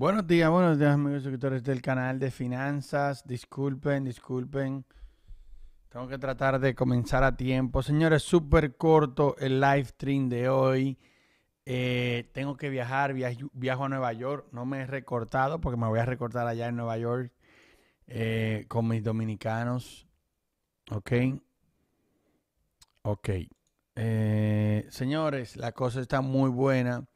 Buenos días, buenos días amigos suscriptores del canal de finanzas. Disculpen, disculpen. Tengo que tratar de comenzar a tiempo. Señores, súper corto el live stream de hoy. Eh, tengo que viajar, viajo, a Nueva York. No me he recortado porque me voy a recortar allá en Nueva York eh, con mis dominicanos. Ok. Ok. Eh, señores, la cosa está muy buena.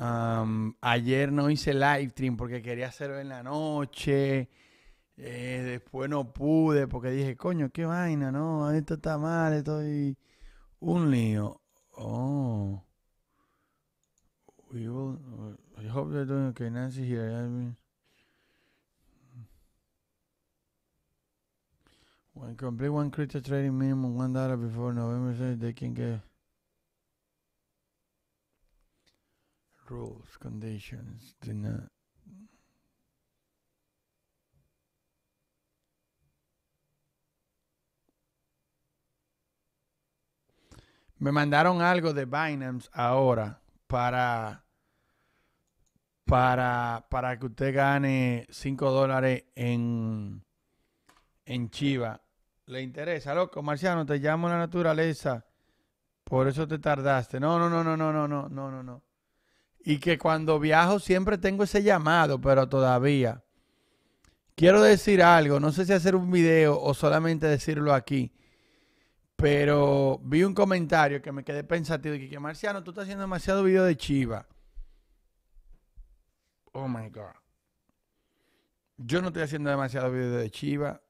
Um, ayer no hice live stream porque quería hacerlo en la noche. Eh, después no pude porque dije, coño, qué vaina, no, esto está mal, estoy un lío. Oh. We will, I hope they're doing okay. Nancy here. I mean, when complete one crypto trading minimum one dollar before November 6, they can get rules, conditions Me mandaron algo de Binance ahora para, para, para que usted gane 5 dólares en, en Chiva. ¿Le interesa, loco? Marciano, te llamo la naturaleza. Por eso te tardaste. no, no, no, no, no, no, no, no, no y que cuando viajo siempre tengo ese llamado, pero todavía. Quiero decir algo, no sé si hacer un video o solamente decirlo aquí, pero vi un comentario que me quedé pensativo y que Marciano, tú estás haciendo demasiado video de Chiva. Oh my God. Yo no estoy haciendo demasiado video de Chiva.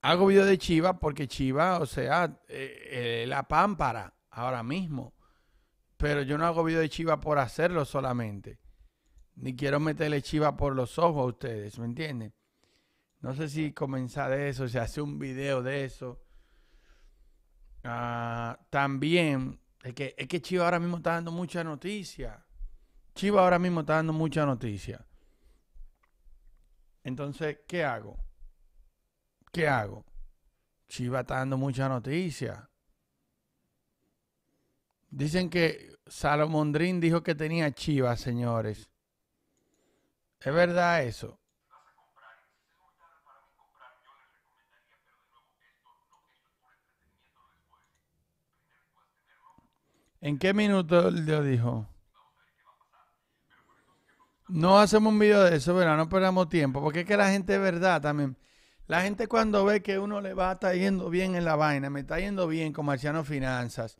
Hago video de Chiva porque Chiva, o sea, eh, eh, la pámpara ahora mismo. Pero yo no hago video de chiva por hacerlo solamente. Ni quiero meterle chiva por los ojos a ustedes, ¿me entienden? No sé si comenzar de eso, si hace un video de eso. Ah, también, es que, es que Chiva ahora mismo está dando mucha noticia. Chiva ahora mismo está dando mucha noticia. Entonces, ¿qué hago? ¿Qué hago? Chiva está dando mucha noticia. Dicen que Salomondrín dijo que tenía chivas, señores. ¿Es verdad eso? ¿En qué minuto lo dijo? No hacemos un video de eso, ¿verdad? No perdamos tiempo, porque es que la gente es verdad también. La gente cuando ve que uno le va, está yendo bien en la vaina, me está yendo bien, Comerciano Finanzas,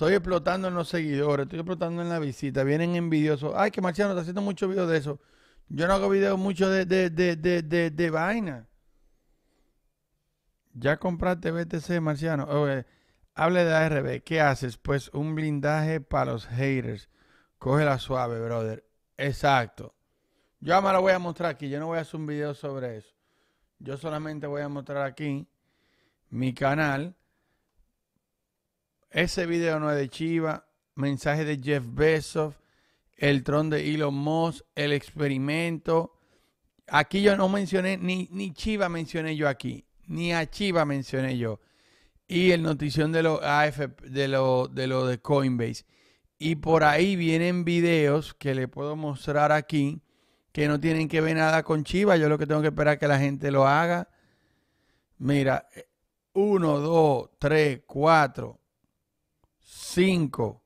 Estoy explotando en los seguidores, estoy explotando en la visita, vienen envidiosos. Ay, que Marciano está haciendo mucho video de eso. Yo no hago videos mucho de, vaina. Ya compraste BTC, Marciano. Hable de ARB. ¿Qué haces? Pues un blindaje para los haters. Coge la suave, brother. Exacto. Yo me lo voy a mostrar aquí. Yo no voy a hacer un video sobre eso. Yo solamente voy a mostrar aquí mi canal ese video no es de Chiva. Mensaje de Jeff Bezos. El tron de Elon Musk. El experimento. Aquí yo no mencioné, ni, ni Chiva mencioné yo aquí. Ni a Chiva mencioné yo. Y el notición de de lo, de lo de Coinbase. Y por ahí vienen videos que le puedo mostrar aquí que no tienen que ver nada con Chiva. Yo lo que tengo que esperar es que la gente lo haga. Mira, eh, Uno, dos, tres, cuatro. 5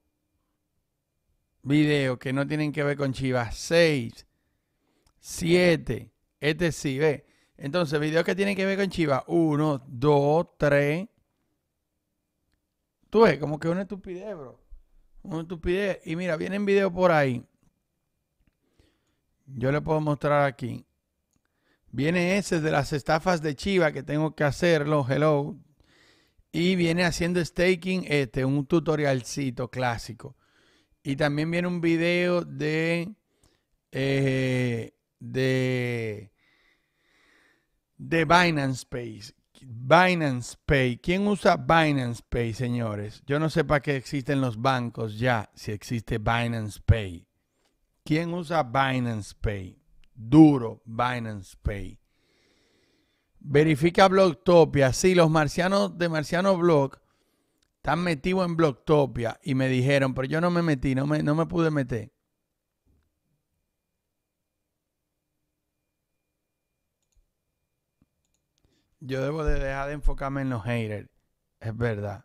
Videos que no tienen que ver con Chivas. 6. 7. Este sí, ve. Entonces, videos que tienen que ver con Chivas. 1 2 3 Tú ves, como que una estupidez, bro. Una estupidez. Y mira, vienen videos por ahí. Yo le puedo mostrar aquí. Viene ese de las estafas de Chiva que tengo que hacerlo. Hello, y viene haciendo staking, este, un tutorialcito clásico. Y también viene un video de, eh, de, Binance Pay. Binance Pay. ¿Quién usa Binance Pay, señores? Yo no sé para qué existen los bancos ya, si existe Binance Pay. ¿Quién usa Binance Pay? Duro Binance Pay. Verifica Blogtopia. Sí, los marcianos de Marciano Blog están metidos en Blogtopia y me dijeron, pero yo no me metí, no me, no me pude meter. Yo debo de dejar de enfocarme en los haters. Es verdad.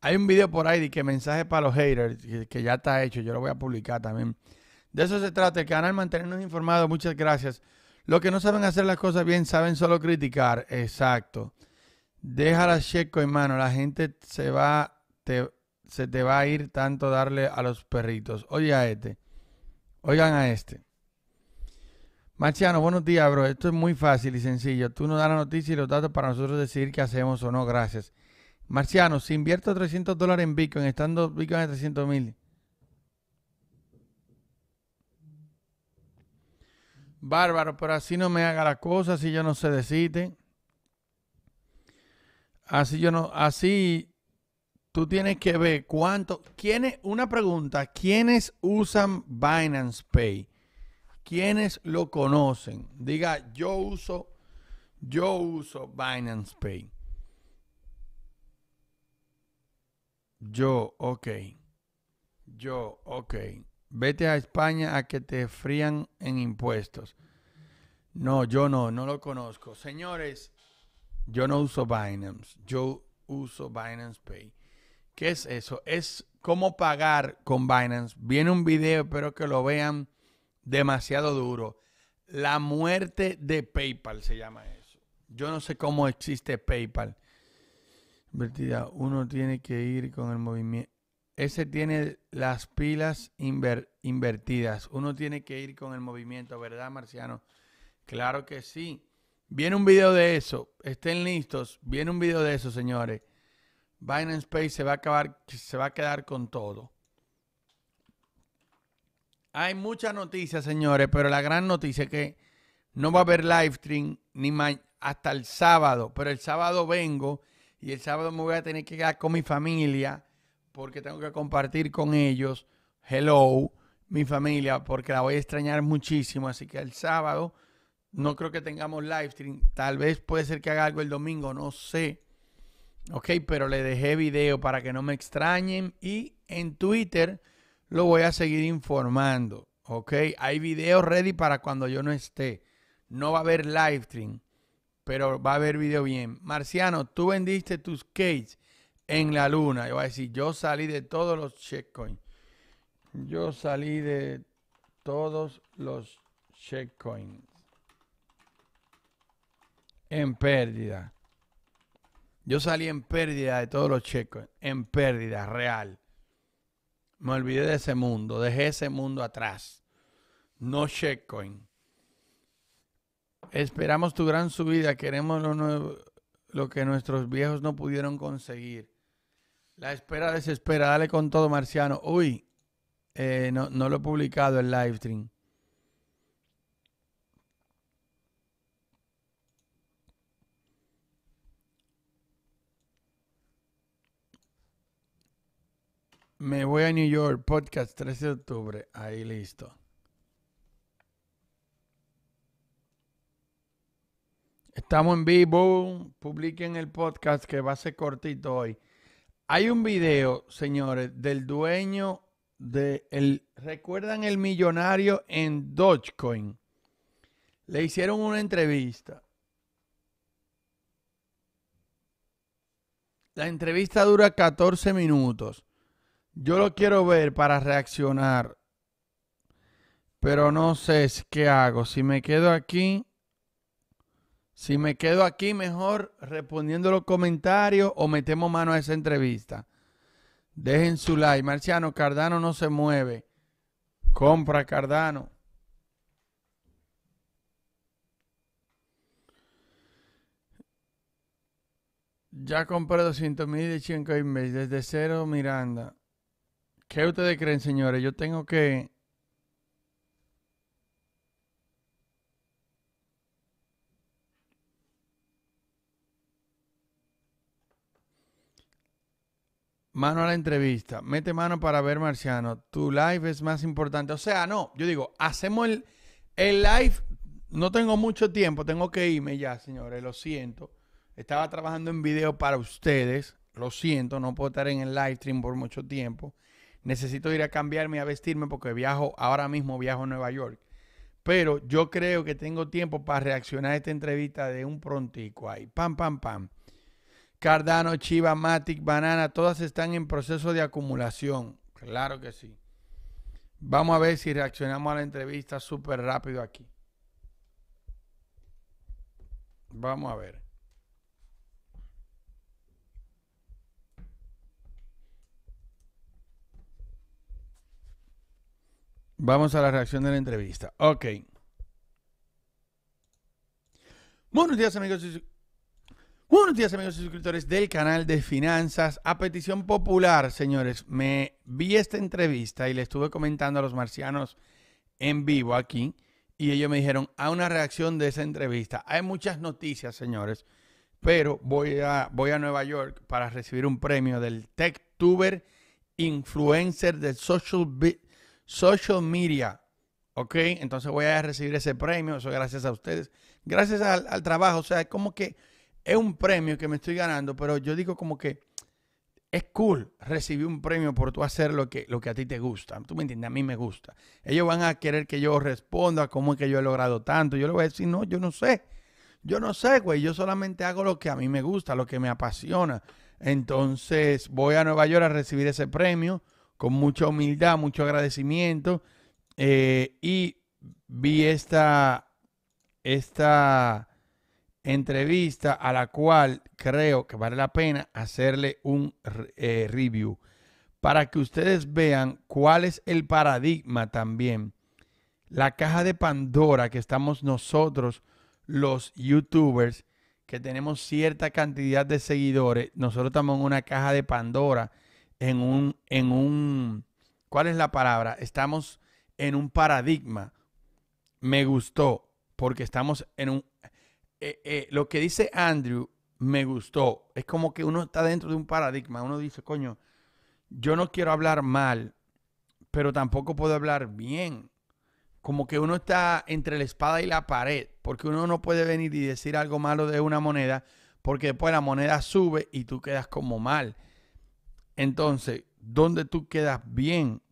Hay un video por ahí de que mensaje para los haters que, que ya está hecho. Yo lo voy a publicar también. De eso se trata el canal, mantenernos informados. Muchas gracias. Los que no saben hacer las cosas bien saben solo criticar. Exacto. Deja la checo, hermano. La gente se va, te, se te va a ir tanto darle a los perritos. Oye a este. Oigan a este. Marciano, buenos días, bro. Esto es muy fácil y sencillo. Tú nos das la noticia y los datos para nosotros decidir qué hacemos o no. Gracias. Marciano, si invierto 300 dólares en Bitcoin, estando Bitcoin a 300 mil, Bárbaro, pero así no me haga la cosa, así yo no se decite, Así yo no, así tú tienes que ver cuánto, quiénes, una pregunta, ¿quiénes usan Binance Pay? ¿Quiénes lo conocen? Diga, yo uso, yo uso Binance Pay. Yo, ok. Yo, ok vete a España a que te frían en impuestos. No, yo no, no lo conozco. Señores, yo no uso Binance, yo uso Binance Pay. ¿Qué es eso? Es cómo pagar con Binance. Viene un video, espero que lo vean demasiado duro. La muerte de PayPal se llama eso. Yo no sé cómo existe PayPal. Invertida, uno tiene que ir con el movimiento. Ese tiene las pilas invertidas. Uno tiene que ir con el movimiento, ¿verdad, Marciano? Claro que sí. Viene un video de eso. Estén listos. Viene un video de eso, señores. Binance Space se va a acabar, se va a quedar con todo. Hay muchas noticias, señores, pero la gran noticia es que no va a haber live stream ni hasta el sábado. Pero el sábado vengo y el sábado me voy a tener que quedar con mi familia porque tengo que compartir con ellos, hello, mi familia, porque la voy a extrañar muchísimo. Así que el sábado no creo que tengamos live stream. Tal vez puede ser que haga algo el domingo, no sé. Ok, pero le dejé video para que no me extrañen y en Twitter lo voy a seguir informando. Ok, hay video ready para cuando yo no esté. No va a haber live stream, pero va a haber video bien. Marciano, tú vendiste tus cakes en la luna. Yo voy a decir, yo salí de todos los coins. Yo salí de todos los coins. En pérdida. Yo salí en pérdida de todos los coins. En pérdida real. Me olvidé de ese mundo. Dejé ese mundo atrás. No coin. Esperamos tu gran subida. Queremos lo que nuestros viejos no pudieron conseguir la espera desespera. Dale con todo, Marciano. Uy, eh, no, no lo he publicado el live stream. Me voy a New York, podcast 13 de octubre. Ahí listo. Estamos en vivo. Publiquen el podcast que va a ser cortito hoy. Hay un video, señores, del dueño de el, recuerdan el millonario en Dogecoin. Le hicieron una entrevista. La entrevista dura 14 minutos. Yo lo quiero ver para reaccionar. Pero no sé qué hago. Si me quedo aquí. Si me quedo aquí, mejor respondiendo los comentarios o metemos mano a esa entrevista. Dejen su like. Marciano, Cardano no se mueve. Compra Cardano. Ya compré 200 mil de 100 Inves desde cero Miranda. ¿Qué ustedes creen, señores? Yo tengo que Mano a la entrevista. Mete mano para ver Marciano. Tu live es más importante. O sea, no, yo digo, hacemos el, el live. No tengo mucho tiempo, tengo que irme ya, señores, lo siento. Estaba trabajando en video para ustedes, lo siento, no puedo estar en el live stream por mucho tiempo. Necesito ir a cambiarme y a vestirme porque viajo, ahora mismo viajo a Nueva York. Pero yo creo que tengo tiempo para reaccionar a esta entrevista de un prontico ahí. Pam, pam, pam. Cardano, Chiva, Matic, Banana, todas están en proceso de acumulación. Claro que sí. Vamos a ver si reaccionamos a la entrevista súper rápido aquí. Vamos a ver. Vamos a la reacción de la entrevista. Ok. Buenos días amigos Buenos días amigos y suscriptores del canal de finanzas. A petición popular, señores, me vi esta entrevista y le estuve comentando a los marcianos en vivo aquí y ellos me dijeron a una reacción de esa entrevista. Hay muchas noticias, señores, pero voy a, voy a Nueva York para recibir un premio del TechTuber Influencer del Social, Social Media. ¿Ok? Entonces voy a recibir ese premio. Eso gracias a ustedes. Gracias al, al trabajo. O sea, como que es un premio que me estoy ganando, pero yo digo como que es cool recibir un premio por tú hacer lo que, lo que a ti te gusta. Tú me entiendes, a mí me gusta. Ellos van a querer que yo responda cómo es que yo he logrado tanto. Yo le voy a decir, no, yo no sé. Yo no sé, güey. Yo solamente hago lo que a mí me gusta, lo que me apasiona. Entonces voy a Nueva York a recibir ese premio con mucha humildad, mucho agradecimiento. Eh, y vi esta entrevista a la cual creo que vale la pena hacerle un eh, review para que ustedes vean cuál es el paradigma también, la caja de Pandora que estamos nosotros, los youtubers, que tenemos cierta cantidad de seguidores, nosotros estamos en una caja de Pandora, en un, en un, ¿cuál es la palabra? Estamos en un paradigma. Me gustó, porque estamos en un, eh, eh, lo que dice Andrew me gustó. Es como que uno está dentro de un paradigma. Uno dice, coño, yo no quiero hablar mal, pero tampoco puedo hablar bien. Como que uno está entre la espada y la pared, porque uno no puede venir y decir algo malo de una moneda, porque después la moneda sube y tú quedas como mal. Entonces, donde tú quedas bien?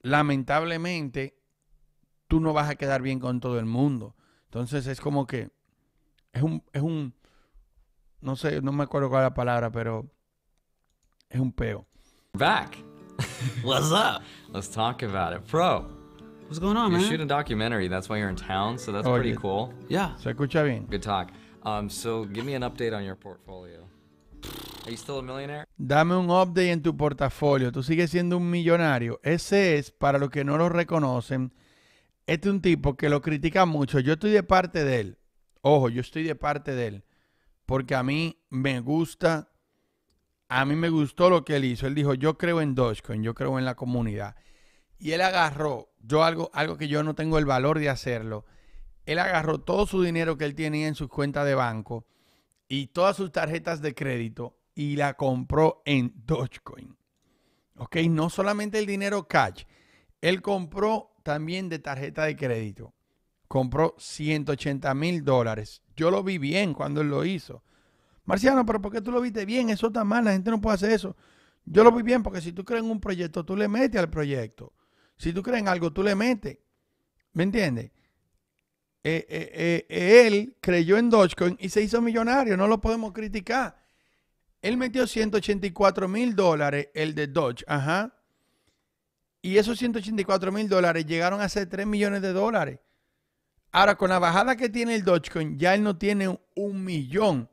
Lamentablemente, tú no vas a quedar bien con todo el mundo. Entonces es como que es un, es un, no sé, no me acuerdo cuál es la palabra, pero es un peo. Back. What's up? Let's talk about it. Pro. What's going on, you're man? shooting a documentary. That's why you're in town, so that's Oye, pretty cool. Yeah. Se escucha bien. Good talk. Um, so give me an update on your portfolio. Are you still a millionaire? Dame un update en tu portafolio. Tú sigues siendo un millonario. Ese es, para los que no lo reconocen, este es un tipo que lo critica mucho. Yo estoy de parte de él. Ojo, yo estoy de parte de él. Porque a mí me gusta, a mí me gustó lo que él hizo. Él dijo, yo creo en Dogecoin, yo creo en la comunidad. Y él agarró, yo algo, algo que yo no tengo el valor de hacerlo. Él agarró todo su dinero que él tenía en su cuenta de banco y todas sus tarjetas de crédito y la compró en Dogecoin. Ok, no solamente el dinero cash. Él compró también de tarjeta de crédito. Compró 180 mil dólares. Yo lo vi bien cuando él lo hizo. Marciano, pero ¿por qué tú lo viste bien? Eso está mal, la gente no puede hacer eso. Yo lo vi bien porque si tú crees en un proyecto, tú le metes al proyecto. Si tú crees en algo, tú le metes. ¿Me entiendes? Eh, eh, eh, él creyó en Dogecoin y se hizo millonario, no lo podemos criticar. Él metió 184 mil dólares, el de Doge, ajá. Y esos 184 mil dólares llegaron a ser 3 millones de dólares. Ahora, con la bajada que tiene el Dogecoin, ya él no tiene un millón.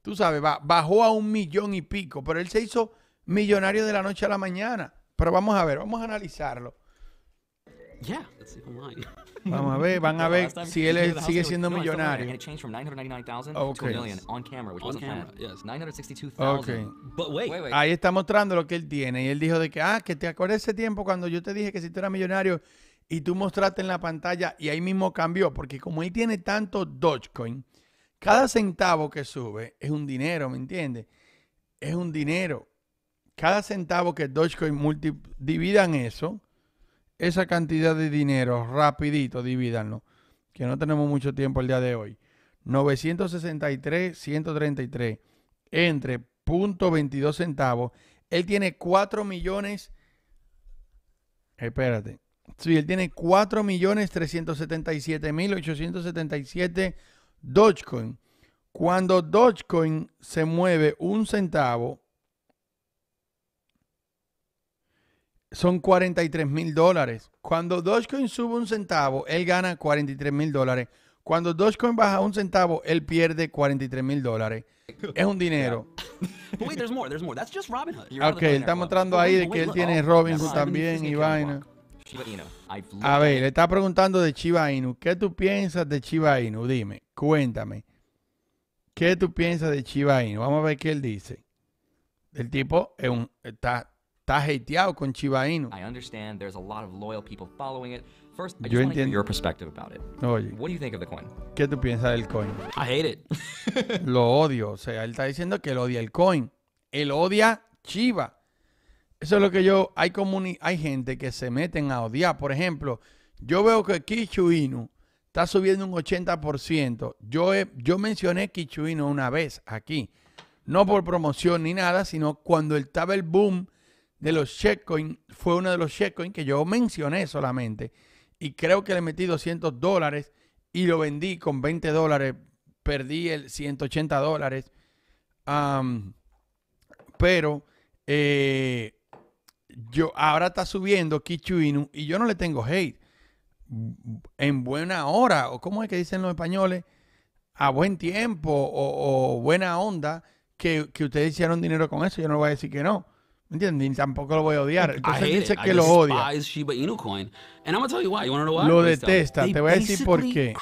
Tú sabes, bajó a un millón y pico, pero él se hizo millonario de la noche a la mañana. Pero vamos a ver, vamos a analizarlo. Vamos a ver, van a ver si él sigue siendo millonario. Okay. Ahí está mostrando lo que él tiene. Y él dijo de que, ah, que te acuerdas ese tiempo cuando yo te dije que si tú eras millonario y tú mostraste en la pantalla y ahí mismo cambió. Porque como él tiene tanto Dogecoin, cada centavo que sube es un dinero, ¿me entiendes? Es un dinero. Cada centavo que Dogecoin multi dividan eso esa cantidad de dinero, rapidito, divídanlo, que no tenemos mucho tiempo el día de hoy. 963, 133 entre 22 centavos. Él tiene 4 millones. Espérate. Sí, él tiene 4 millones 377 Dogecoin. Cuando Dogecoin se mueve un centavo, son 43 mil dólares. Cuando Dogecoin sube un centavo, él gana 43 mil dólares. Cuando Dogecoin baja un centavo, él pierde 43 mil dólares. Es un dinero. Ok, él está mostrando ahí de que él tiene oh, Robin también y vaina. A ver, le está preguntando de Chiba Inu. ¿Qué tú piensas de Chiba Inu? Dime, cuéntame. ¿Qué tú piensas de Chiba Inu? Vamos a ver qué él dice. El tipo es un, está está hateado con Chiba Inu. I understand there's a lot of loyal people following it. First, Yo your perspective about it. ¿qué tú piensas del coin? I hate it. Lo odio. O sea, él está diciendo que él odia el coin. Él odia Chiva. Eso es lo que yo. Hay, hay gente que se meten a odiar. Por ejemplo, yo veo que Kichu Inu está subiendo un 80%. Yo, yo mencioné Kichu Inu una vez aquí. No por promoción ni nada, sino cuando estaba el boom de los checkcoins fue uno de los checkcoins que yo mencioné solamente y creo que le metí 200 dólares y lo vendí con 20 dólares, perdí el 180 dólares. pero eh, yo ahora está subiendo Kichu y yo no le tengo hate. En buena hora, o como es que dicen los españoles, a buen tiempo o, buena onda, que, que, ustedes hicieron dinero con eso. Yo no voy a decir que no entiendes? Ni tampoco lo voy a odiar. Entonces dice que lo odia. Lo detesta. Te voy a decir por qué.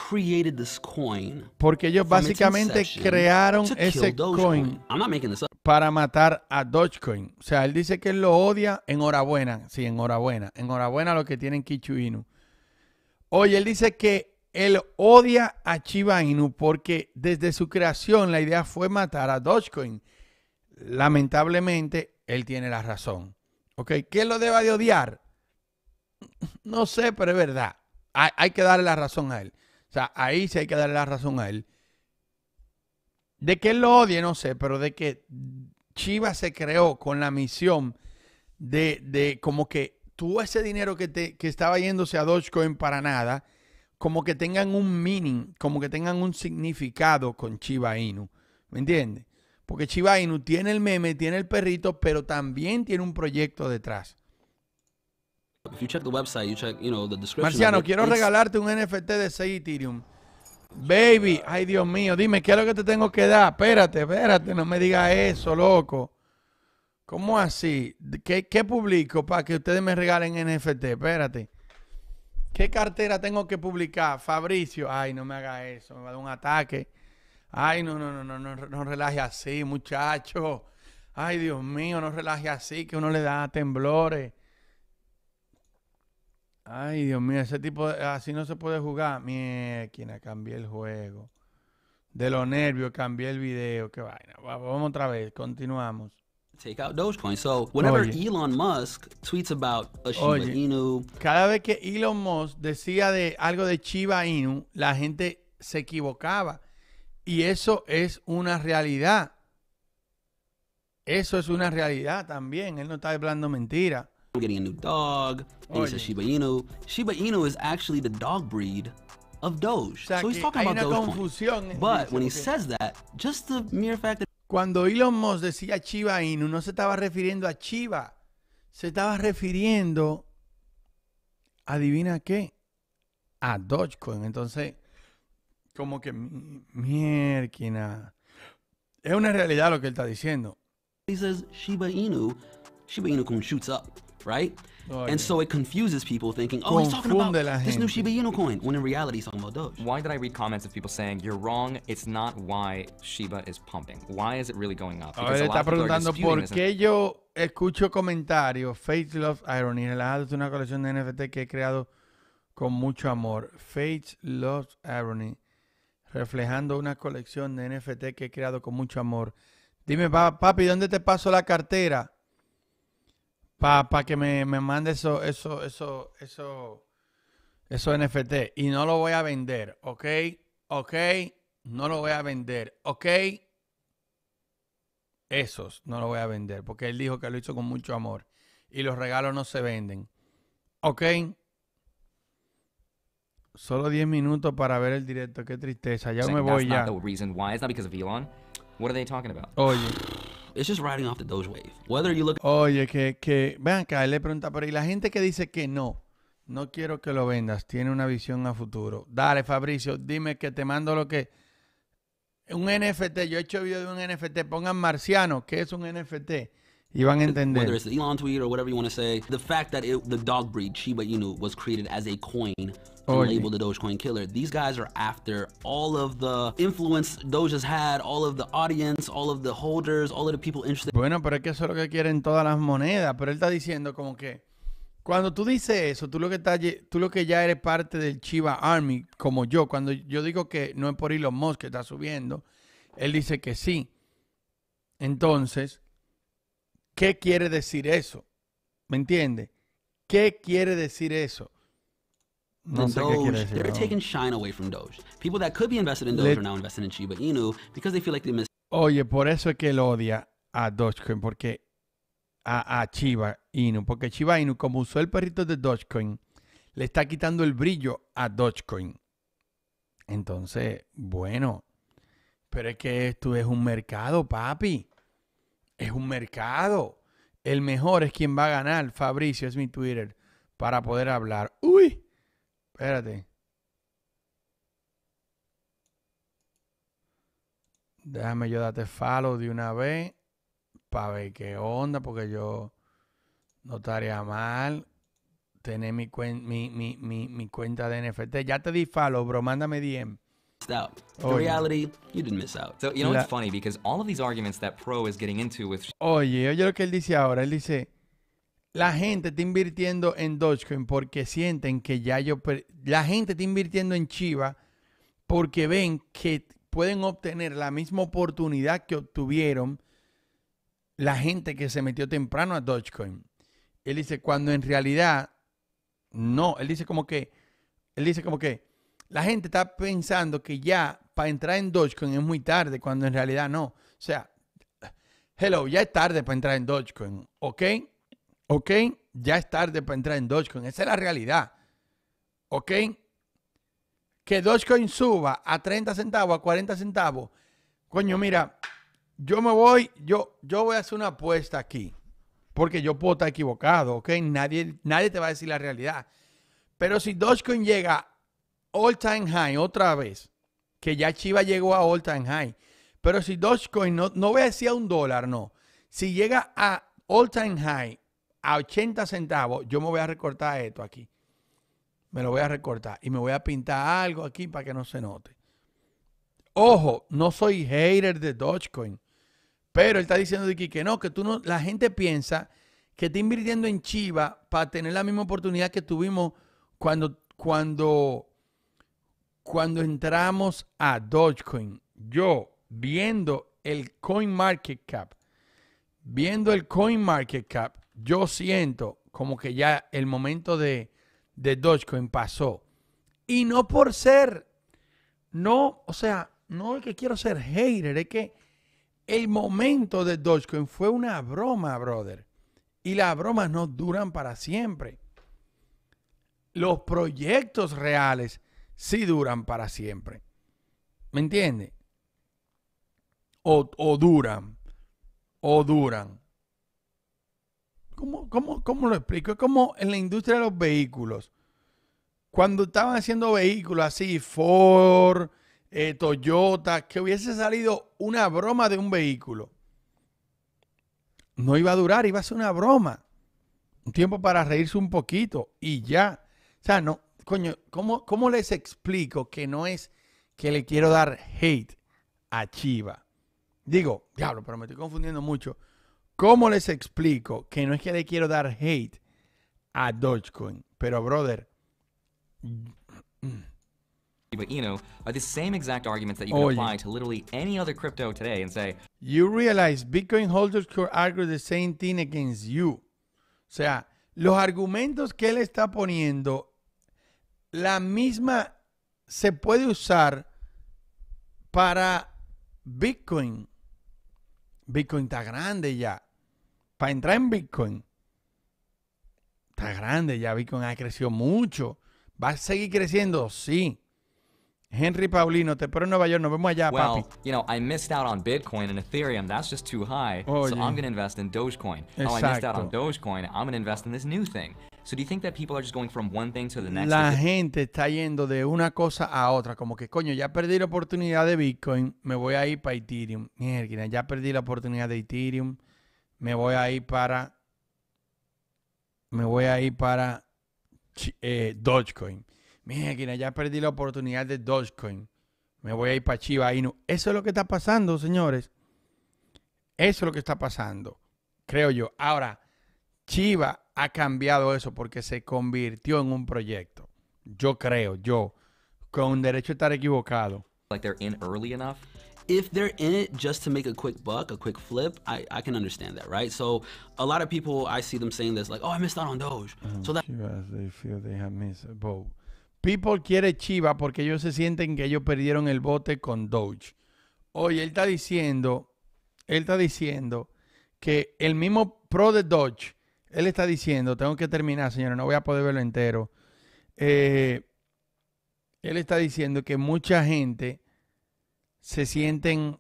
Porque ellos básicamente crearon ese coin para matar a Dogecoin. O sea, él dice que lo odia. Enhorabuena. Sí, enhorabuena. Enhorabuena a los que tienen Kichu Inu. Oye, él dice que él odia a Chiba Inu porque desde su creación la idea fue matar a Dogecoin. Lamentablemente, él tiene la razón. ¿Ok? ¿Quién lo deba de odiar? No sé, pero es verdad. Hay, que darle la razón a él. O sea, ahí sí hay que darle la razón a él. De que él lo odie, no sé, pero de que Chivas se creó con la misión de, de como que todo ese dinero que, te, que estaba yéndose a Dogecoin para nada, como que tengan un meaning, como que tengan un significado con Chiva Inu. ¿Me entiendes? Porque Chivainu tiene el meme, tiene el perrito, pero también tiene un proyecto detrás. Marciano, quiero regalarte un NFT de 6 Ethereum. Baby, ay Dios mío, dime, ¿qué es lo que te tengo que dar? Espérate, espérate, no me digas eso, loco. ¿Cómo así? ¿Qué, qué publico para que ustedes me regalen NFT? Espérate. ¿Qué cartera tengo que publicar? Fabricio, ay, no me haga eso, me va a dar un ataque. Ay, no, no, no, no, no, no relaje así, muchacho. Ay, Dios mío, no relaje así, que uno le da temblores. Ay, Dios mío, ese tipo de, así no se puede jugar. Mierda, cambié el juego. De los nervios, cambié el video. Qué vaina. Vamos otra vez, continuamos. Take out Dogecoin. So, whenever Elon Musk tweets about a Shiba Inu. Cada vez que Elon Musk decía de algo de Shiba Inu, la gente se equivocaba. Y eso es una realidad. Eso es una realidad también. Él no está hablando mentira. I'm getting dog. Shiba Inu. Shiba Inu is actually the dog breed of Doge. so he's talking about una confusión. But when he says that, just the mere fact that Cuando Elon Musk decía Shiba Inu, no se estaba refiriendo a Shiba. Se estaba refiriendo, adivina qué, a Dogecoin. Entonces, como que mierda. Es una realidad lo que él está diciendo. He says Shiba Inu, Shiba Inu coin shoots up, right? Oh, and so it confuses people thinking, oh, Confunde he's talking about this new Shiba Inu coin, when in reality he's talking about Doge. Why did I read comments of people saying, you're wrong, it's not why Shiba is pumping? Why is it really going up? Because está preguntando por qué yo escucho comentarios, Faith Love Irony, relajado es una colección de NFT que he creado con mucho amor. Faith Love Irony reflejando una colección de NFT que he creado con mucho amor. Dime, papi, ¿dónde te paso la cartera? Para que me, me, mande eso, eso, eso, eso, eso NFT. Y no lo voy a vender, ¿ok? ¿Ok? No lo voy a vender, ¿ok? Esos no lo voy a vender, porque él dijo que lo hizo con mucho amor. Y los regalos no se venden. ¿Ok? Solo 10 minutos para ver el directo. Qué tristeza. Ya me voy ya. Oye. It's just riding off the Oye, que, que vean acá, él le pregunta, pero y la gente que dice que no, no quiero que lo vendas, tiene una visión a futuro. Dale, Fabricio, dime que te mando lo que un NFT, yo he hecho video de un NFT, pongan Marciano, que es un NFT. Iban a entender. Whether it's the Elon tweet or whatever you want to say, the fact that it, the dog breed Shiba Inu was created as a coin to label the Dogecoin killer. These guys are after all of the influence Doge's had, all of the audience, all of the holders, all of the people interested. Bueno, pero es que eso es lo que quieren todas las monedas. Pero él está diciendo como que cuando tú dices eso, tú lo que estás, tú lo que ya eres parte del Shiba Army, como yo. Cuando yo digo que no es por Elon Musk que está subiendo, él dice que sí. Entonces ¿Qué quiere decir eso? ¿Me entiende? ¿Qué quiere decir eso? No sé qué quiere decir. They're shine away from Doge. People that could be invested in Doge are now in Inu because they feel like they Oye, por eso es que él odia a Dogecoin, porque a, a Inu, porque Chiba Inu, como usó el perrito de Dogecoin, le está quitando el brillo a Dogecoin. Entonces, bueno, pero es que esto es un mercado, papi. Es un mercado. El mejor es quien va a ganar. Fabricio es mi Twitter para poder hablar. Uy, espérate. Déjame yo darte follow de una vez para ver qué onda, porque yo no estaría mal tener mi, mi, cuenta de NFT. Ya te di follow, bro. Mándame DM. Oye. Oye, lo que él dice ahora. Él dice: La gente está invirtiendo en Dogecoin porque sienten que ya yo. La gente está invirtiendo en Chiva porque ven que pueden obtener la misma oportunidad que obtuvieron la gente que se metió temprano a Dogecoin. Él dice, cuando en realidad, no, él dice como que, él dice como que, la gente está pensando que ya para entrar en Dogecoin es muy tarde, cuando en realidad no. O sea, hello, ya es tarde para entrar en Dogecoin, ¿ok? ¿Ok? Ya es tarde para entrar en Dogecoin. Esa es la realidad. ¿Ok? Que Dogecoin suba a 30 centavos, a 40 centavos. Coño, mira, yo me voy, yo, yo voy a hacer una apuesta aquí. Porque yo puedo estar equivocado, ¿ok? Nadie, nadie te va a decir la realidad. Pero si Dogecoin llega all time high otra vez, que ya Chiva llegó a all time high. Pero si Dogecoin, no, no voy a decir un dólar, no. Si llega a all time high, a 80 centavos, yo me voy a recortar esto aquí. Me lo voy a recortar y me voy a pintar algo aquí para que no se note. Ojo, no soy hater de Dogecoin. Pero él está diciendo de que no, que tú no, la gente piensa que está invirtiendo en Chiva para tener la misma oportunidad que tuvimos cuando, cuando cuando entramos a Dogecoin, yo viendo el Coin Market Cap, viendo el Coin Market Cap, yo siento como que ya el momento de, de Dogecoin pasó. Y no por ser, no, o sea, no es que quiero ser hater, es que el momento de Dogecoin fue una broma, brother. Y las bromas no duran para siempre. Los proyectos reales sí duran para siempre. ¿Me entiendes? O, duran. O duran. ¿Cómo, lo explico? Es como en la industria de los vehículos. Cuando estaban haciendo vehículos así, Ford, eh, Toyota, que hubiese salido una broma de un vehículo. No iba a durar, iba a ser una broma. Un tiempo para reírse un poquito y ya. O sea, no, coño, ¿cómo, ¿cómo les explico que no es que le quiero dar hate a Chiva? Digo, diablo, pero me estoy confundiendo mucho. ¿Cómo les explico que no es que le quiero dar hate a Dogecoin? Pero, brother. But you know, are the same exact arguments that you can apply to literally any other crypto today and say, You realize Bitcoin holders could argue the same thing against you. O sea, los argumentos que él está poniendo la misma se puede usar para Bitcoin. Bitcoin está grande ya. Para entrar en Bitcoin, está grande ya. Bitcoin ha crecido mucho. ¿Va a seguir creciendo? Sí. Henry Paulino, te espero en Nueva York. Nos vemos allá, well, you know, I missed out on Bitcoin and Ethereum. That's just too high. So I'm going to invest in Dogecoin. Exacto. Oh, I missed out on Dogecoin. I'm going to invest in this new thing. La gente está yendo de una cosa a otra, como que coño, ya perdí la oportunidad de Bitcoin, me voy a ir para Ethereum. Mierda, ya perdí la oportunidad de Ethereum, me voy a ir para me voy a ir para eh, Dogecoin. Mierda, ya perdí la oportunidad de Dogecoin. Me voy a ir para Chiva Inu. Eso es lo que está pasando, señores. Eso es lo que está pasando, creo yo. Ahora, Chiva ha cambiado eso porque se convirtió en un proyecto. Yo creo, yo, con derecho a estar equivocado. Like they're in early enough. if they're in it just to make a quick buck, a quick flip, I, I can understand that, right? So a lot of people, I see them saying this, like, oh, I missed out on Doge. Mm-hmm. Chivas, they feel they have missed boat. People quiere Chiva porque ellos se sienten que ellos perdieron el bote con Doge. Oye, él está diciendo, él está diciendo que el mismo pro de Doge él está diciendo, tengo que terminar, señores, no voy a poder verlo entero. Eh, él está diciendo que mucha gente se sienten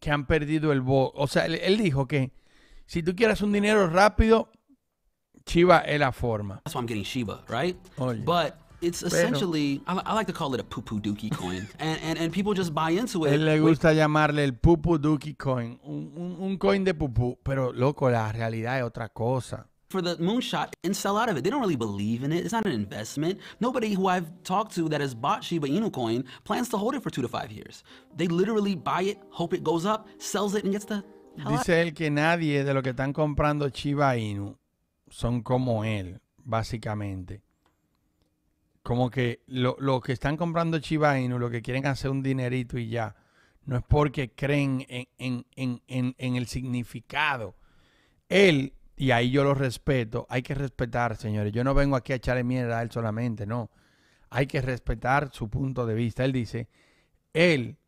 que han perdido el voto. O sea, él, dijo que si tú quieres un dinero rápido, Chiva es la forma. That's why I'm getting Shiba, right? But It's essentially, I, I, like to call it a poo-poo dookie coin, and, and, and people just buy into it. Él le gusta llamarle el poo-poo dookie coin, un, un, coin de poo-poo, pero loco, la realidad es otra cosa for the moonshot and sell out of it. They don't really believe in it. It's not an investment. Nobody who I've talked to that has bought Shiba Inu coin plans to hold it for two to five years. They literally buy it, hope it goes up, sells it, and gets the hell Dice out. él que nadie de lo que están comprando Shiba Inu son como él, básicamente. Como que los que están comprando Chiba los que quieren hacer un dinerito y ya, no es porque creen en, en el significado. Él, y ahí yo lo respeto, hay que respetar, señores. Yo no vengo aquí a echarle mierda a él solamente, no. Hay que respetar su punto de vista. Él dice, él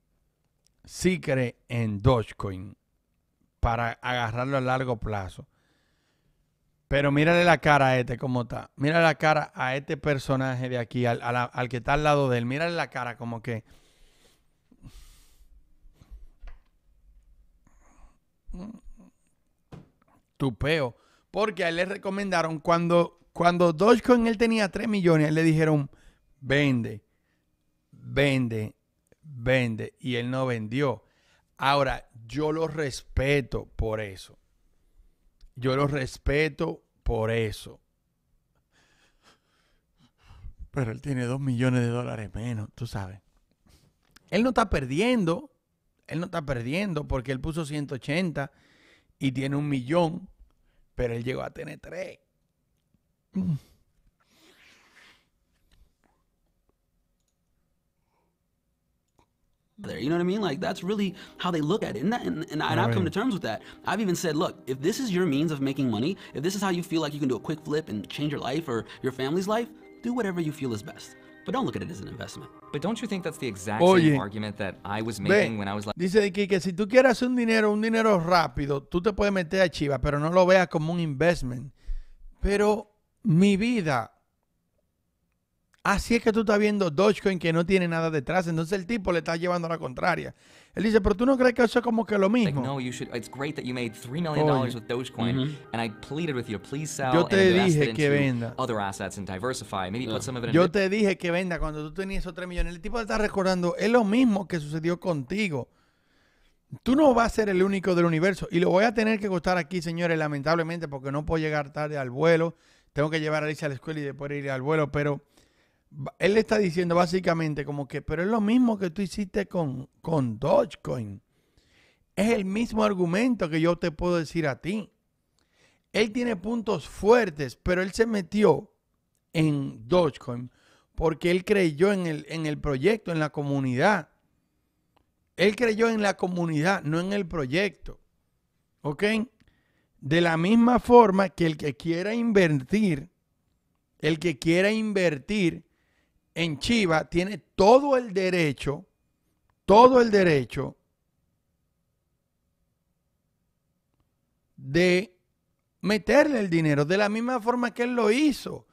sí cree en Dogecoin para agarrarlo a largo plazo. Pero mírale la cara a este, cómo está. Mírale la cara a este personaje de aquí, al, que está al lado de él. Mírale la cara, como que. Tupeo. Porque a él le recomendaron cuando, cuando Dogecoin él tenía 3 millones, a él le dijeron: vende, vende, vende. Y él no vendió. Ahora, yo lo respeto por eso. Yo lo respeto por eso. Pero él tiene dos millones de dólares menos, tú sabes. Él no está perdiendo. Él no está perdiendo porque él puso 180 y tiene un millón, pero él llegó a tener tres. there. You know what I mean? Like that's really how they look at it, and that, and, and, right. I've come to terms with that. I've even said, look, if this is your means of making money, if this is how you feel like you can do a quick flip and change your life or your family's life, do whatever you feel is best. But don't look at it as an investment. But don't you think that's the exact Oye, same argument that I was making ve, when I was like Dice aquí que si tú quieres un dinero, un dinero rápido, tú te puedes meter a Chiva, pero no lo veas como un investment. Pero mi vida, Así es que tú estás viendo Dogecoin que no tiene nada detrás. Entonces el tipo le está llevando a la contraria. Él dice, pero tú no crees que eso es como que lo mismo. Yo te dije que venda. Yo te dije que venda cuando tú tenías esos 3 millones. El tipo está recordando, es lo mismo que sucedió contigo. Tú no vas a ser el único del universo. Y lo voy a tener que costar aquí, señores, lamentablemente, porque no puedo llegar tarde al vuelo. Tengo que llevar a Alicia a la escuela y después ir al vuelo, pero él le está diciendo básicamente como que, pero es lo mismo que tú hiciste con, con Dogecoin. Es el mismo argumento que yo te puedo decir a ti. Él tiene puntos fuertes, pero él se metió en Dogecoin porque él creyó en el, en el proyecto, en la comunidad. Él creyó en la comunidad, no en el proyecto. ¿Ok? De la misma forma que el que quiera invertir, el que quiera invertir en Chiva tiene todo el derecho, todo el derecho de meterle el dinero de la misma forma que él lo hizo.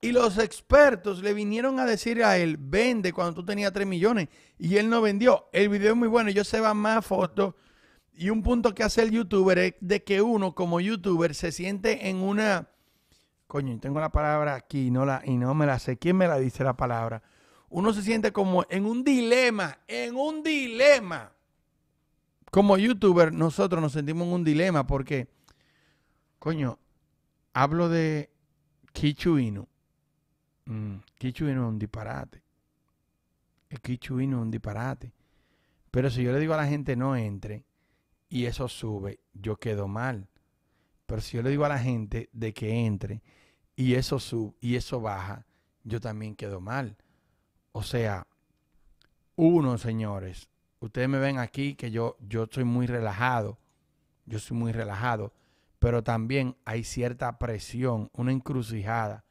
Y los expertos le vinieron a decir a él, vende cuando tú tenías 3 millones. Y él no vendió. El video es muy bueno, yo se va más fotos. Y un punto que hace el youtuber es de que uno como youtuber se siente en una coño, tengo la palabra aquí y no, la, y no me la sé. ¿Quién me la dice la palabra? Uno se siente como en un dilema, en un dilema. Como youtuber, nosotros nos sentimos en un dilema porque, coño, hablo de Kichuino. Mm, Kichuino es un disparate. El Kichuino es un disparate. Pero si yo le digo a la gente no entre y eso sube, yo quedo mal. Pero si yo le digo a la gente de que entre y eso sube y eso baja, yo también quedo mal. O sea, uno, señores, ustedes me ven aquí que yo, yo muy relajado, yo soy muy relajado, pero también hay cierta presión, una encrucijada,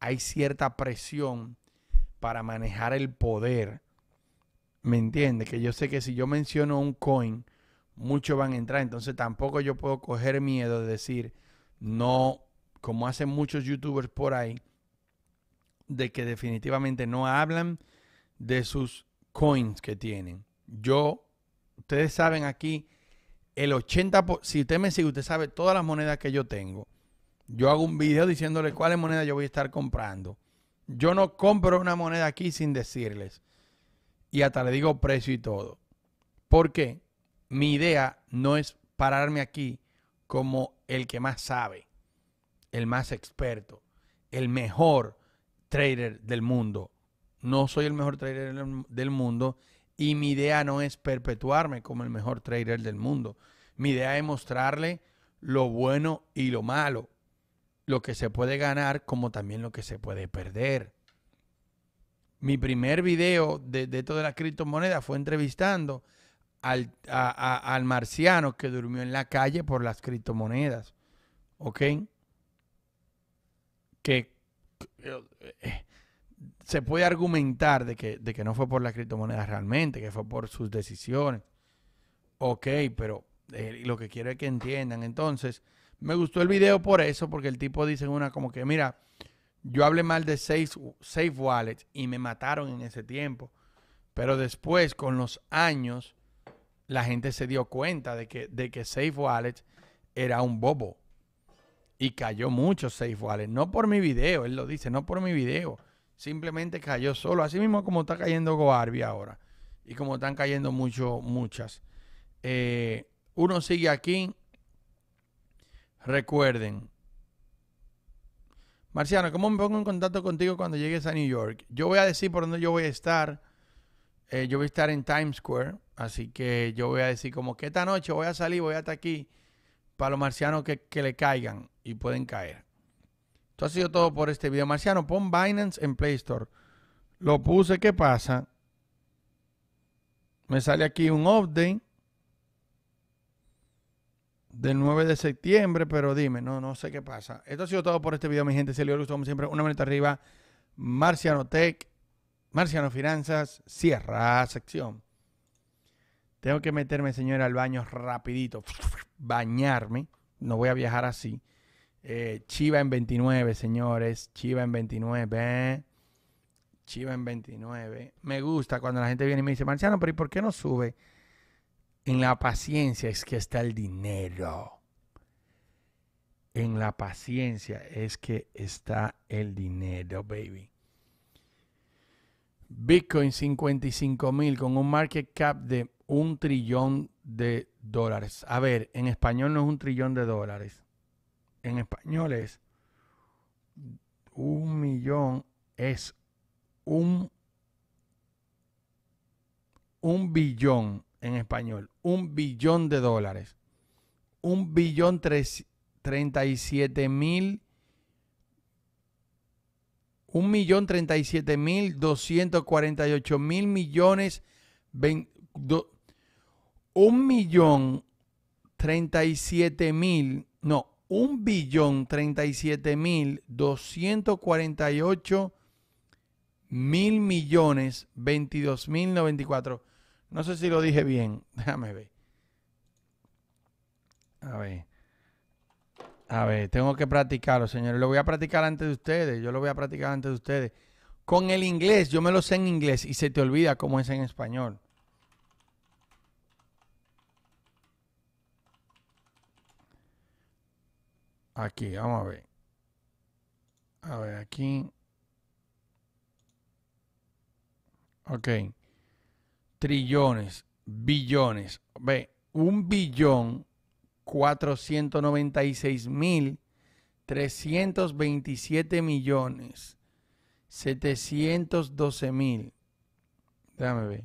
hay cierta presión para manejar el poder. ¿Me entiende? Que yo sé que si yo menciono un coin, muchos van a entrar, entonces tampoco yo puedo coger miedo de decir, no como hacen muchos youtubers por ahí, de que definitivamente no hablan de sus coins que tienen. Yo, ustedes saben aquí, el 80%, si usted me sigue, usted sabe todas las monedas que yo tengo. Yo hago un video diciéndole cuáles monedas yo voy a estar comprando. Yo no compro una moneda aquí sin decirles. Y hasta le digo precio y todo. Porque mi idea no es pararme aquí como el que más sabe el más experto, el mejor trader del mundo. No soy el mejor trader del mundo y mi idea no es perpetuarme como el mejor trader del mundo. Mi idea es mostrarle lo bueno y lo malo, lo que se puede ganar como también lo que se puede perder. Mi primer video de, de todas las criptomonedas fue entrevistando al, al marciano que durmió en la calle por las criptomonedas. ¿Ok? que eh, se puede argumentar de que, de que no fue por la criptomoneda realmente, que fue por sus decisiones. Ok, pero eh, lo que quiero es que entiendan. Entonces, me gustó el video por eso, porque el tipo dice una como que, mira, yo hablé mal de Safe Wallet wallets y me mataron en ese tiempo. Pero después, con los años, la gente se dio cuenta de que, de que Safe Wallet era un bobo. Y cayó muchos seis No por mi video, él lo dice, no por mi video. Simplemente cayó solo. Así mismo como está cayendo Goarby ahora. Y como están cayendo muchos, muchas. Eh, uno sigue aquí. Recuerden. Marciano, ¿cómo me pongo en contacto contigo cuando llegues a New York? Yo voy a decir por dónde yo voy a estar. Eh, yo voy a estar en Times Square. Así que yo voy a decir como que esta noche voy a salir, voy hasta aquí para los marcianos que, que le caigan y pueden caer. Esto ha sido todo por este video. Marciano, pon Binance en Play Store. Lo puse, ¿qué pasa? Me sale aquí un update del 9 de septiembre, pero dime, no, no sé qué pasa. Esto ha sido todo por este video, mi gente. Si les gustó, como siempre, una manita arriba. Marciano Tech, Marciano Finanzas, cierra sección. Tengo que meterme, señora, al baño rapidito, bañarme. No voy a viajar así. Eh, Chiva en 29, señores. Chiva en 29. ¿eh? Chiva en 29. Me gusta cuando la gente viene y me dice, Marciano, pero ¿y por qué no sube? En la paciencia es que está el dinero. En la paciencia es que está el dinero, baby. Bitcoin 55 mil con un market cap de un trillón de dólares. A ver, en español no es un trillón de dólares en español es un millón es un billón en español, un billón de dólares, un billón tres, siete mil, un millón treinta y siete mil doscientos cuarenta y ocho mil millones, un millón un millón siete mil, no, un billón siete mil ocho mil millones veintidós mil cuatro. No sé si lo dije bien. Déjame ver. A ver. A ver, tengo que practicarlo, señores. Lo voy a practicar antes de ustedes. Yo lo voy a practicar antes de ustedes. Con el inglés, yo me lo sé en inglés y se te olvida cómo es en español. Aquí, vamos a ver. A ver, aquí. Ok. Trillones, billones. Ve, un billón 496 mil 327 millones 712 mil. Déjame ver.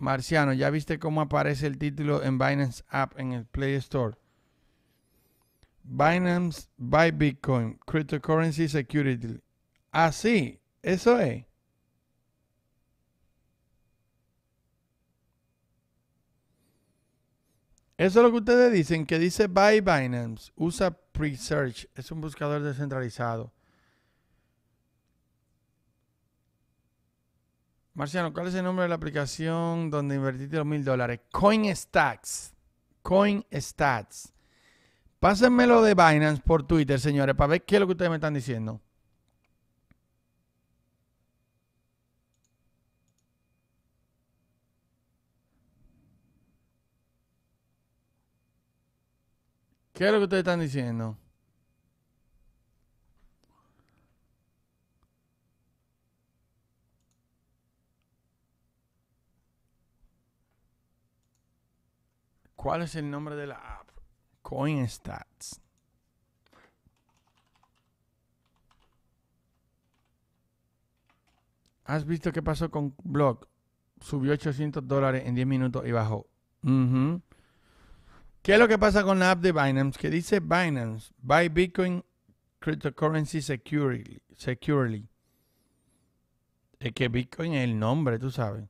Marciano, ¿ya viste cómo aparece el título en Binance App en el Play Store? Binance buy Bitcoin, Cryptocurrency Security. Ah, sí, eso es. Eso es lo que ustedes dicen, que dice Buy Binance, usa Presearch, es un buscador descentralizado. Marciano, ¿cuál es el nombre de la aplicación donde invertiste los mil dólares? Coinstats, CoinStats. Pásenmelo de Binance por Twitter, señores, para ver qué es lo que ustedes me están diciendo. ¿Qué es lo que ustedes están diciendo? ¿Cuál es el nombre de la app? CoinStats. ¿Has visto qué pasó con Block? Subió 800 dólares en 10 minutos y bajó. ¿Qué es lo que pasa con la app de Binance? Que dice Binance, buy Bitcoin cryptocurrency securely. securely. Es que Bitcoin es el nombre, tú sabes.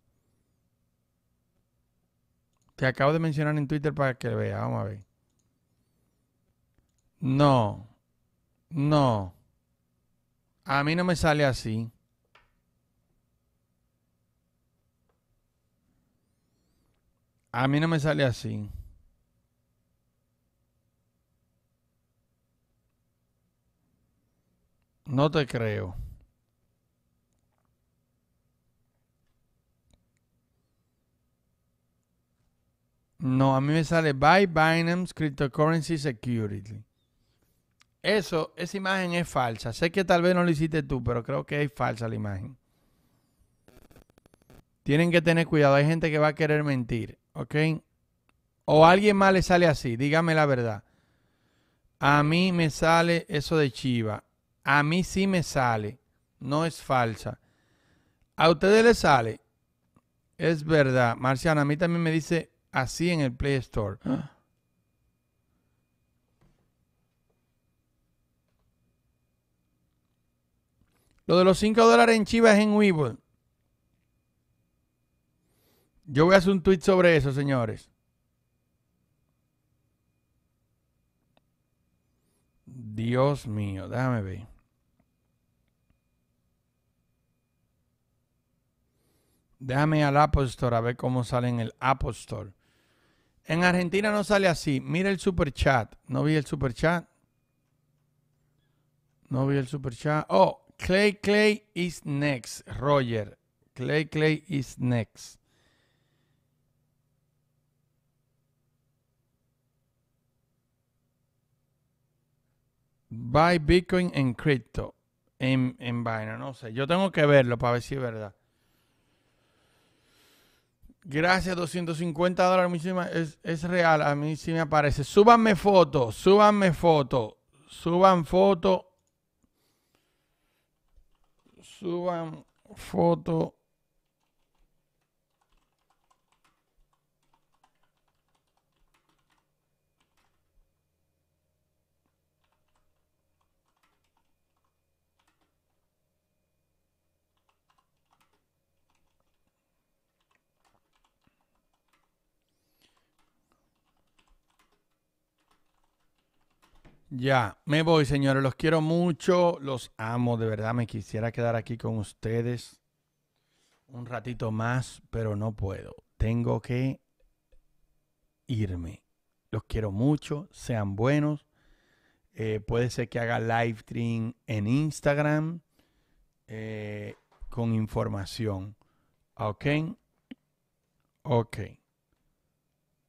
Te acabo de mencionar en Twitter para que vea. Vamos a ver. No. No. A mí no me sale así. A mí no me sale así. No te creo. No, a mí me sale Buy Binance Cryptocurrency Security. Eso, esa imagen es falsa. Sé que tal vez no lo hiciste tú, pero creo que es falsa la imagen. Tienen que tener cuidado. Hay gente que va a querer mentir, ¿ok? O a alguien más le sale así. Dígame la verdad. A mí me sale eso de Chiva. A mí sí me sale. No es falsa. A ustedes les sale. Es verdad. Marciana, a mí también me dice así en el Play Store. Ah. Lo de los 5 dólares en Chivas en Weeble. Yo voy a hacer un tweet sobre eso, señores. Dios mío, déjame ver. Déjame al Apple Store a ver cómo sale en el Apple Store. En Argentina no sale así. Mira el super chat. No vi el super chat. No vi el super chat. Oh, Clay Clay is next. Roger. Clay Clay is next. Buy Bitcoin en cripto. En, en Binance. No sé. Yo tengo que verlo para ver si es verdad. Gracias, 250 dólares. es, es real. A mí sí me aparece. Súbanme foto, súbanme foto, suban foto, suban foto Ya, me voy, señores. Los quiero mucho, los amo, de verdad. Me quisiera quedar aquí con ustedes un ratito más, pero no puedo. Tengo que irme. Los quiero mucho, sean buenos. Eh, puede ser que haga live stream en Instagram eh, con información. ¿Ok? Ok.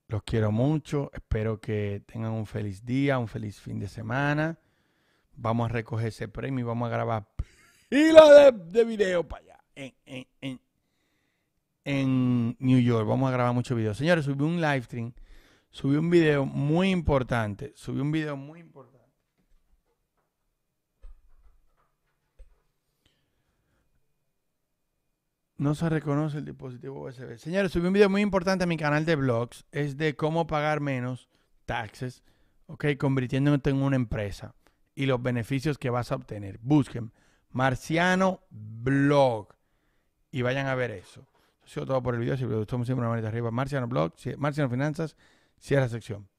Los quiero mucho. Espero que tengan un feliz día, un feliz fin de semana. Vamos a recoger ese premio y vamos a grabar pila de, video para allá. En, en, New York. Vamos a grabar muchos videos. Señores, subí un live stream. Subí un video muy importante. Subí un video muy importante. No se reconoce el dispositivo USB. Señores, subí un video muy importante a mi canal de blogs. Es de cómo pagar menos taxes, ¿ok? Convirtiéndote en una empresa y los beneficios que vas a obtener. Busquen Marciano Blog y vayan a ver eso. Eso ha todo por el video. Si les gustó, siempre una manita arriba. Marciano Blog, Marciano Finanzas, cierra sección.